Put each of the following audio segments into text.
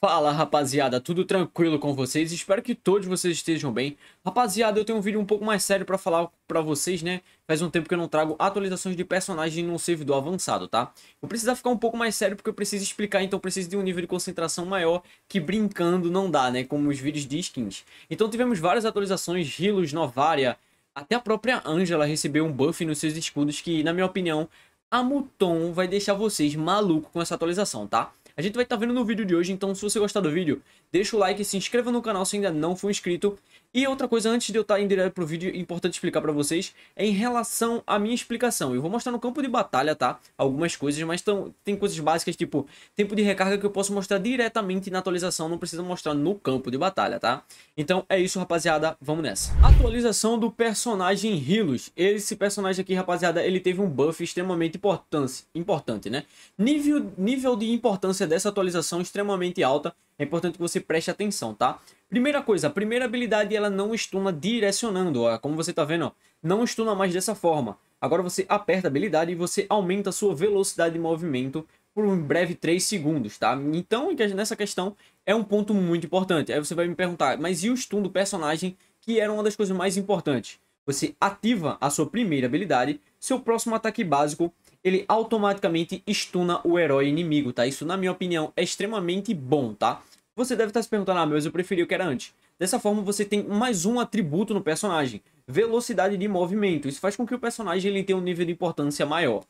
Fala rapaziada, tudo tranquilo com vocês? Espero que todos vocês estejam bem. Rapaziada, eu tenho um vídeo um pouco mais sério para falar para vocês, né? Faz um tempo que eu não trago atualizações de personagem num servidor avançado, tá? Vou precisar ficar um pouco mais sério porque eu preciso explicar, então preciso de um nível de concentração maior que brincando não dá, né? Como os vídeos de skins. Então tivemos várias atualizações, Hilos, Novaria, até a própria Angela recebeu um buff nos seus escudos que, na minha opinião, a Muton vai deixar vocês maluco com essa atualização, tá? A gente vai estar tá vendo no vídeo de hoje, então se você gostar do vídeo, deixa o like, se inscreva no canal se ainda não for inscrito. E outra coisa, antes de eu estar indo direto pro vídeo, importante explicar para vocês, é em relação à minha explicação. Eu vou mostrar no campo de batalha, tá? Algumas coisas, mas tão, tem coisas básicas, tipo, tempo de recarga que eu posso mostrar diretamente na atualização, não precisa mostrar no campo de batalha, tá? Então é isso, rapaziada, vamos nessa. Atualização do personagem Hilos. Esse personagem aqui, rapaziada, ele teve um buff extremamente importante, importante né? Nível, nível de importância dessa atualização extremamente alta, é importante que você preste atenção, tá? Primeira coisa, a primeira habilidade ela não estuna direcionando, ó, como você tá vendo, ó, não estuna mais dessa forma. Agora você aperta a habilidade e você aumenta a sua velocidade de movimento por um breve 3 segundos, tá? Então, nessa questão, é um ponto muito importante. Aí você vai me perguntar, mas e o stun do personagem, que era uma das coisas mais importantes? Você ativa a sua primeira habilidade, seu próximo ataque básico, ele automaticamente estuna o herói inimigo, tá? Isso, na minha opinião, é extremamente bom, tá? Você deve estar tá se perguntando, ah, mas eu preferi o que era antes. Dessa forma, você tem mais um atributo no personagem, velocidade de movimento. Isso faz com que o personagem ele tenha um nível de importância maior.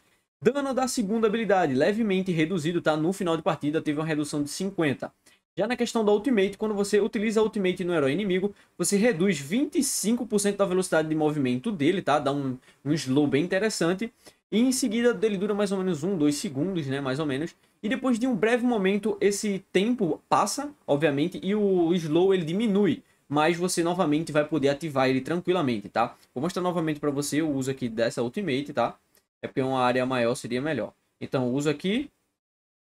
Dano da segunda habilidade, levemente reduzido, tá? No final de partida, teve uma redução de 50. Já na questão da Ultimate, quando você utiliza a Ultimate no herói inimigo, você reduz 25% da velocidade de movimento dele, tá? Dá um, um slow bem interessante. E em seguida, ele dura mais ou menos 1, 2 segundos, né? Mais ou menos. E depois de um breve momento, esse tempo passa, obviamente, e o slow ele diminui. Mas você novamente vai poder ativar ele tranquilamente, tá? Vou mostrar novamente para você o uso aqui dessa Ultimate, tá? É porque uma área maior seria melhor. Então, uso aqui,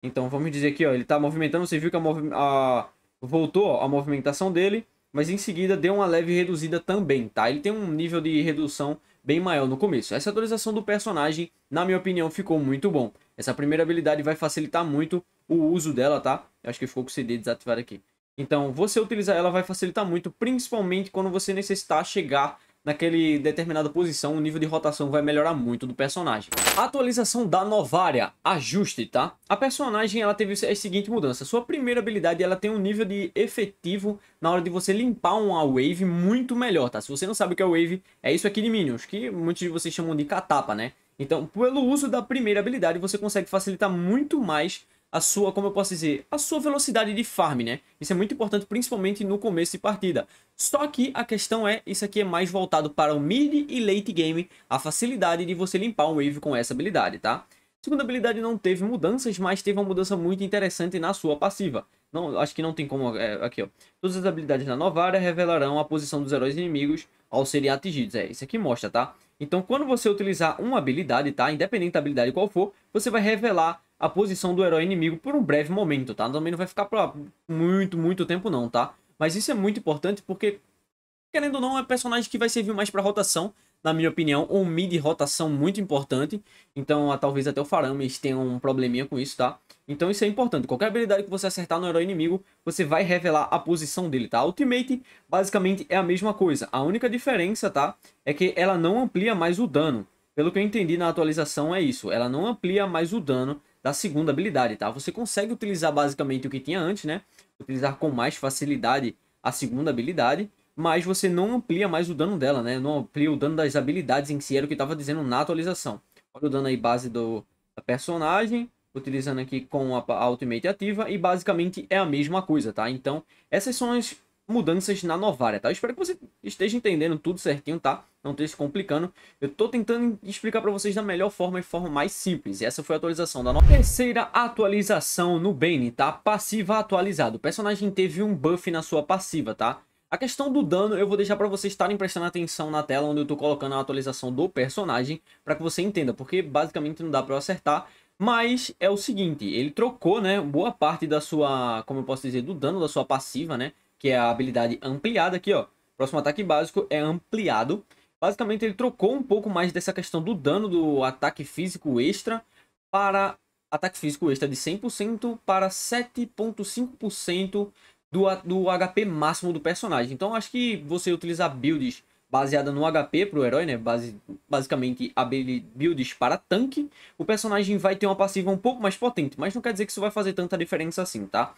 então vamos dizer aqui, ó, ele está movimentando, você viu que a, a voltou ó, a movimentação dele, mas em seguida deu uma leve reduzida também, tá? Ele tem um nível de redução bem maior no começo. Essa atualização do personagem, na minha opinião, ficou muito bom. Essa primeira habilidade vai facilitar muito o uso dela, tá? Eu acho que ficou com o CD desativado aqui. Então, você utilizar ela vai facilitar muito, principalmente quando você necessitar chegar naquele determinada posição, o nível de rotação vai melhorar muito do personagem. Atualização da Novaria, ajuste, tá? A personagem ela teve a seguinte mudança. Sua primeira habilidade ela tem um nível de efetivo na hora de você limpar uma wave muito melhor, tá? Se você não sabe o que é wave, é isso aqui de Minions, que muitos de vocês chamam de catapa, né? Então, pelo uso da primeira habilidade, você consegue facilitar muito mais a sua, como eu posso dizer, a sua velocidade de farm, né? Isso é muito importante, principalmente no começo de partida. Só que a questão é, isso aqui é mais voltado para o mid e late game, a facilidade de você limpar um wave com essa habilidade, tá? Segunda habilidade não teve mudanças, mas teve uma mudança muito interessante na sua passiva. Não, acho que não tem como... É, aqui, ó. Todas as habilidades da nova área revelarão a posição dos heróis inimigos ao serem atingidos. É, isso aqui mostra, tá? Então, quando você utilizar uma habilidade, tá? Independente da habilidade qual for, você vai revelar a posição do herói inimigo por um breve momento, tá? Também não vai ficar pra muito, muito tempo não, tá? Mas isso é muito importante porque, querendo ou não, é um personagem que vai servir mais pra rotação, na minha opinião, um mid rotação muito importante. Então, talvez até o Farames tenha um probleminha com isso, tá? Então isso é importante. Qualquer habilidade que você acertar no herói inimigo, você vai revelar a posição dele, tá? Ultimate, basicamente, é a mesma coisa. A única diferença, tá? É que ela não amplia mais o dano. Pelo que eu entendi na atualização, é isso. Ela não amplia mais o dano da segunda habilidade, tá? Você consegue utilizar basicamente o que tinha antes, né? Utilizar com mais facilidade a segunda habilidade, mas você não amplia mais o dano dela, né? Não amplia o dano das habilidades em si, era o que estava dizendo na atualização. Olha o dano aí base do da personagem, utilizando aqui com a, a ultimate ativa, e basicamente é a mesma coisa, tá? Então, essas são as mudanças na Novaria, tá? Eu espero que você esteja entendendo tudo certinho, tá? Não esteja se complicando. Eu tô tentando explicar para vocês da melhor forma e forma mais simples. E essa foi a atualização da nossa terceira atualização no Bane, tá? Passiva atualizada. O personagem teve um buff na sua passiva, tá? A questão do dano eu vou deixar para vocês estarem prestando atenção na tela onde eu tô colocando a atualização do personagem para que você entenda, porque basicamente não dá para eu acertar, mas é o seguinte, ele trocou, né, boa parte da sua, como eu posso dizer, do dano da sua passiva, né? que é a habilidade ampliada aqui, ó. Próximo ataque básico é ampliado. Basicamente, ele trocou um pouco mais dessa questão do dano do ataque físico extra para ataque físico extra de 100% para 7.5% do, do HP máximo do personagem. Então, acho que você utilizar builds baseada no HP para o herói, né? Base, basicamente, builds para tanque, o personagem vai ter uma passiva um pouco mais potente, mas não quer dizer que isso vai fazer tanta diferença assim, tá?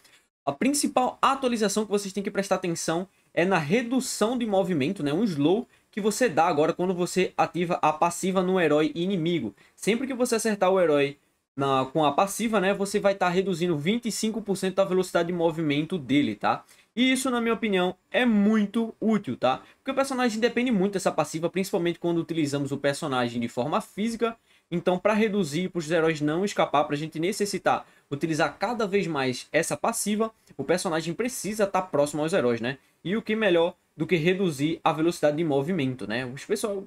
A principal atualização que vocês têm que prestar atenção é na redução de movimento, né? um slow que você dá agora quando você ativa a passiva no herói inimigo. Sempre que você acertar o herói na, com a passiva, né, você vai estar tá reduzindo 25% da velocidade de movimento dele, tá? E isso, na minha opinião, é muito útil, tá? Porque o personagem depende muito dessa passiva, principalmente quando utilizamos o personagem de forma física então, para reduzir, para os heróis não escapar, para a gente necessitar utilizar cada vez mais essa passiva, o personagem precisa estar tá próximo aos heróis, né? E o que melhor do que reduzir a velocidade de movimento, né? Os pessoal,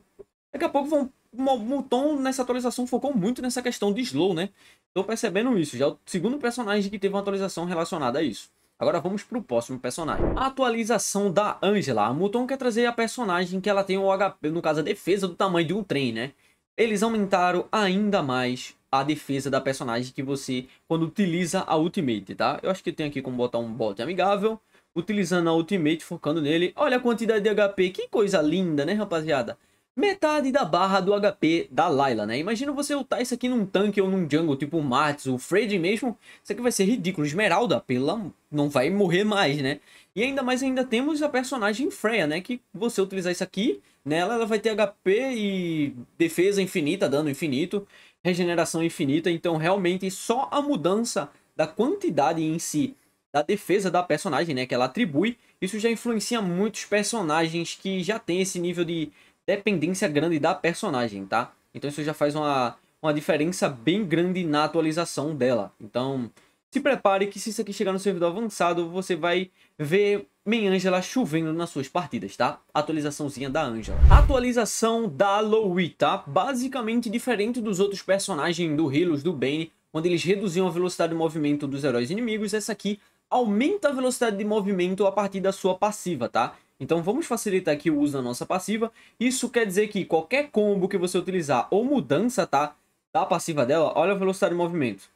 daqui a pouco vão o Tom nessa atualização focou muito nessa questão de slow, né? Tô percebendo isso, já é o segundo personagem que teve uma atualização relacionada a isso. Agora vamos para o próximo personagem. A atualização da Angela. A Muton quer trazer a personagem que ela tem o HP, no caso a defesa do tamanho de um trem, né? eles aumentaram ainda mais a defesa da personagem que você, quando utiliza a ultimate, tá? Eu acho que tem aqui como botar um bot amigável, utilizando a ultimate, focando nele. Olha a quantidade de HP, que coisa linda, né, rapaziada? metade da barra do HP da Layla, né? Imagina você lutar isso aqui num tanque ou num jungle, tipo o Martz, o Fred mesmo. Isso aqui vai ser ridículo. Esmeralda, pela... não vai morrer mais, né? E ainda mais ainda temos a personagem Freya, né? Que você utilizar isso aqui, nela ela vai ter HP e defesa infinita, dano infinito, regeneração infinita. Então realmente só a mudança da quantidade em si da defesa da personagem, né, que ela atribui, isso já influencia muitos personagens que já tem esse nível de dependência grande da personagem, tá? Então isso já faz uma, uma diferença bem grande na atualização dela. Então, se prepare que se isso aqui chegar no servidor avançado, você vai ver Angela chovendo nas suas partidas, tá? Atualizaçãozinha da Angela. Atualização da Aloy, tá? Basicamente diferente dos outros personagens do Helos, do Bane, onde eles reduziam a velocidade de movimento dos heróis inimigos, essa aqui aumenta a velocidade de movimento a partir da sua passiva, tá? Então vamos facilitar aqui o uso da nossa passiva. Isso quer dizer que qualquer combo que você utilizar ou mudança, tá? Da passiva dela, olha a velocidade de movimento.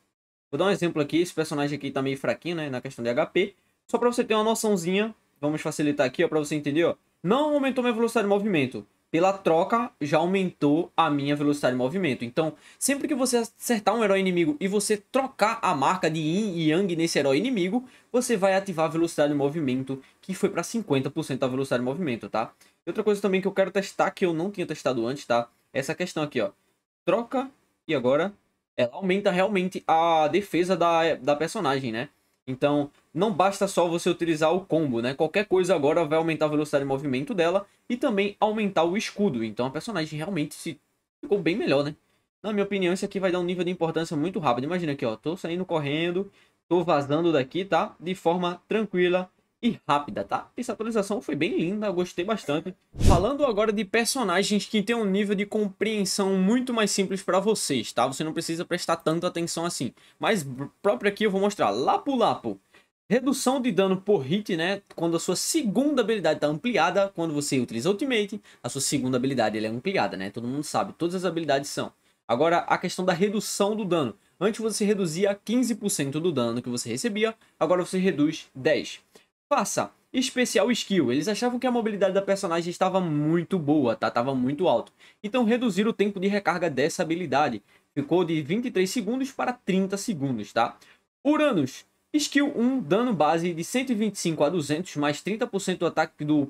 Vou dar um exemplo aqui, esse personagem aqui tá meio fraquinho, né? Na questão de HP. Só para você ter uma noçãozinha, vamos facilitar aqui, ó, você entender, ó. Não aumentou minha velocidade de movimento pela troca já aumentou a minha velocidade de movimento. Então, sempre que você acertar um herói inimigo e você trocar a marca de Yin e Yang nesse herói inimigo, você vai ativar a velocidade de movimento, que foi para 50% da velocidade de movimento, tá? Outra coisa também que eu quero testar, que eu não tinha testado antes, tá? Essa questão aqui, ó. Troca e agora ela aumenta realmente a defesa da, da personagem, né? Então, não basta só você utilizar o combo, né? Qualquer coisa agora vai aumentar a velocidade de movimento dela e também aumentar o escudo. Então, a personagem realmente se ficou bem melhor, né? Na minha opinião, isso aqui vai dar um nível de importância muito rápido. Imagina aqui, ó, tô saindo correndo, tô vazando daqui, tá? De forma tranquila, e rápida, tá? Essa atualização foi bem linda, gostei bastante. Falando agora de personagens que tem um nível de compreensão muito mais simples para vocês, tá? Você não precisa prestar tanta atenção assim. Mas próprio aqui eu vou mostrar. Lapu Lapu. Redução de dano por hit, né? Quando a sua segunda habilidade está ampliada, quando você utiliza Ultimate, a sua segunda habilidade é ampliada, né? Todo mundo sabe, todas as habilidades são. Agora, a questão da redução do dano. Antes você reduzia 15% do dano que você recebia, agora você reduz 10%. Faça especial skill. Eles achavam que a mobilidade da personagem estava muito boa, tá? Tava muito alto. Então reduziram o tempo de recarga dessa habilidade. Ficou de 23 segundos para 30 segundos, tá? Uranus. Skill 1, dano base de 125 a 200, mais 30% do ataque do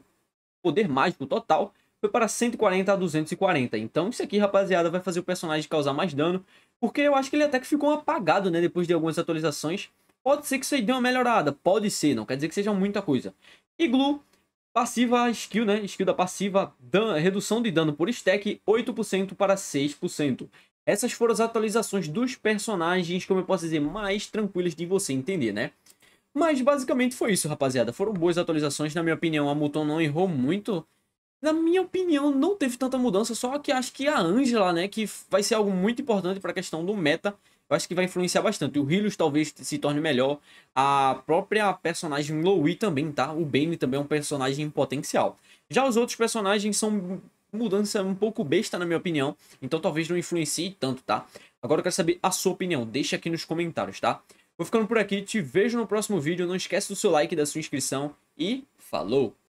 poder mágico total, foi para 140 a 240. Então isso aqui, rapaziada, vai fazer o personagem causar mais dano, porque eu acho que ele até que ficou apagado, né, depois de algumas atualizações. Pode ser que isso aí dê uma melhorada, pode ser, não quer dizer que seja muita coisa. Iglu, passiva skill, né? Skill da passiva, dan... redução de dano por stack 8% para 6%. Essas foram as atualizações dos personagens, como eu posso dizer, mais tranquilas de você entender, né? Mas basicamente foi isso, rapaziada. Foram boas atualizações, na minha opinião, a Muton não errou muito. Na minha opinião, não teve tanta mudança, só que acho que a Angela, né, que vai ser algo muito importante para a questão do meta, acho que vai influenciar bastante. O Helios talvez se torne melhor. A própria personagem Louie também, tá? O Bane também é um personagem potencial. Já os outros personagens são mudança um pouco besta, na minha opinião. Então talvez não influencie tanto, tá? Agora eu quero saber a sua opinião. Deixa aqui nos comentários, tá? Vou ficando por aqui. Te vejo no próximo vídeo. Não esquece do seu like, da sua inscrição. E falou!